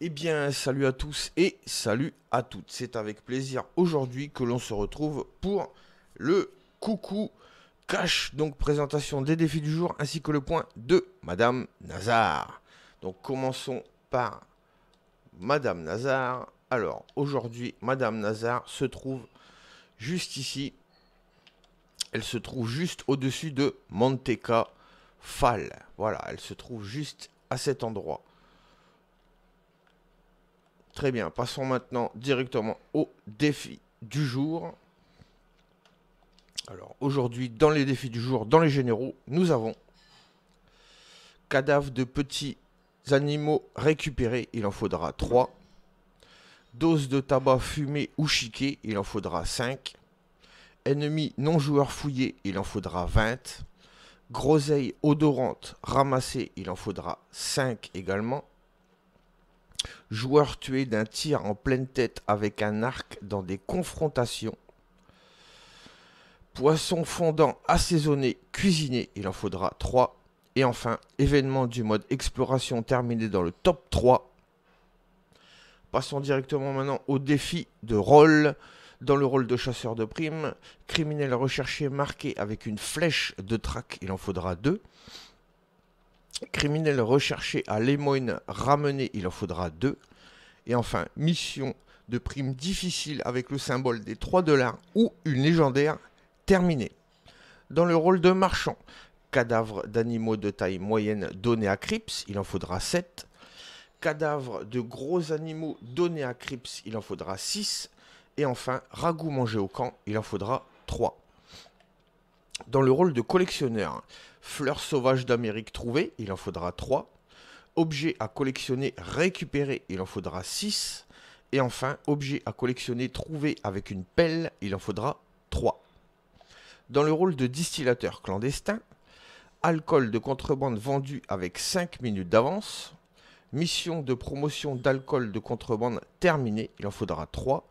Eh bien, salut à tous et salut à toutes. C'est avec plaisir aujourd'hui que l'on se retrouve pour le coucou cash, donc présentation des défis du jour ainsi que le point de Madame Nazar. Donc commençons par Madame Nazar. Alors aujourd'hui, Madame Nazar se trouve juste ici. Elle se trouve juste au-dessus de Monteca Fall. Voilà, elle se trouve juste à cet endroit. Très bien, passons maintenant directement au défi du jour. Alors aujourd'hui, dans les défis du jour, dans les généraux, nous avons cadavres de petits animaux récupérés, il en faudra 3. Dose de tabac fumé ou chiqué, il en faudra 5. Ennemis non joueurs fouillés, il en faudra 20. Groseille odorante ramassée, il en faudra 5 également. Joueur tué d'un tir en pleine tête avec un arc dans des confrontations. Poisson fondant assaisonné, cuisiné, il en faudra 3. Et enfin, événement du mode exploration terminé dans le top 3. Passons directement maintenant au défi de rôle. Dans le rôle de chasseur de primes, criminel recherché marqué avec une flèche de traque, il en faudra 2. Criminel recherché à Lemoyne, ramené, il en faudra deux. Et enfin, mission de prime difficile avec le symbole des 3 dollars ou une légendaire terminée. Dans le rôle de marchand, cadavre d'animaux de taille moyenne donné à Crips, il en faudra 7. Cadavre de gros animaux donnés à Crips, il en faudra 6. Et enfin, ragoût mangé au camp, il en faudra 3 dans le rôle de collectionneur. Fleurs sauvages d'Amérique trouvées, il en faudra 3. Objets à collectionner récupérés, il en faudra 6. Et enfin, objets à collectionner trouvés avec une pelle, il en faudra 3. Dans le rôle de distillateur clandestin, alcool de contrebande vendu avec 5 minutes d'avance. Mission de promotion d'alcool de contrebande terminée, il en faudra 3.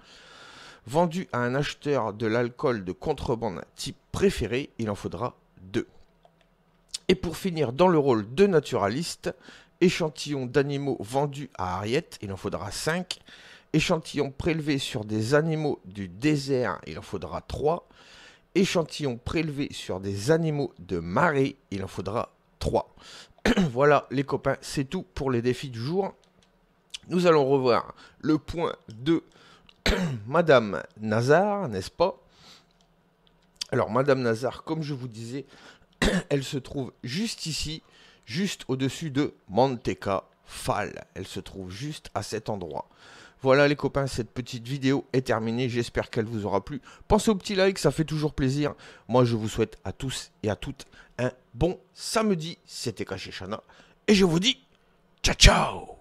Vendu à un acheteur de l'alcool de contrebande type préféré, il en faudra deux. Et pour finir dans le rôle de naturaliste, échantillon d'animaux vendus à Harriet, il en faudra 5. Échantillon prélevé sur des animaux du désert, il en faudra 3. Échantillon prélevé sur des animaux de marée, il en faudra 3. voilà les copains, c'est tout pour les défis du jour. Nous allons revoir le point 2 Madame Nazar, n'est-ce pas Alors, Madame Nazar, comme je vous disais, elle se trouve juste ici, juste au-dessus de Manteca Fall. Elle se trouve juste à cet endroit. Voilà les copains, cette petite vidéo est terminée, j'espère qu'elle vous aura plu. Pensez au petit like, ça fait toujours plaisir. Moi je vous souhaite à tous et à toutes un bon samedi, c'était Caché Chana, et je vous dis ciao ciao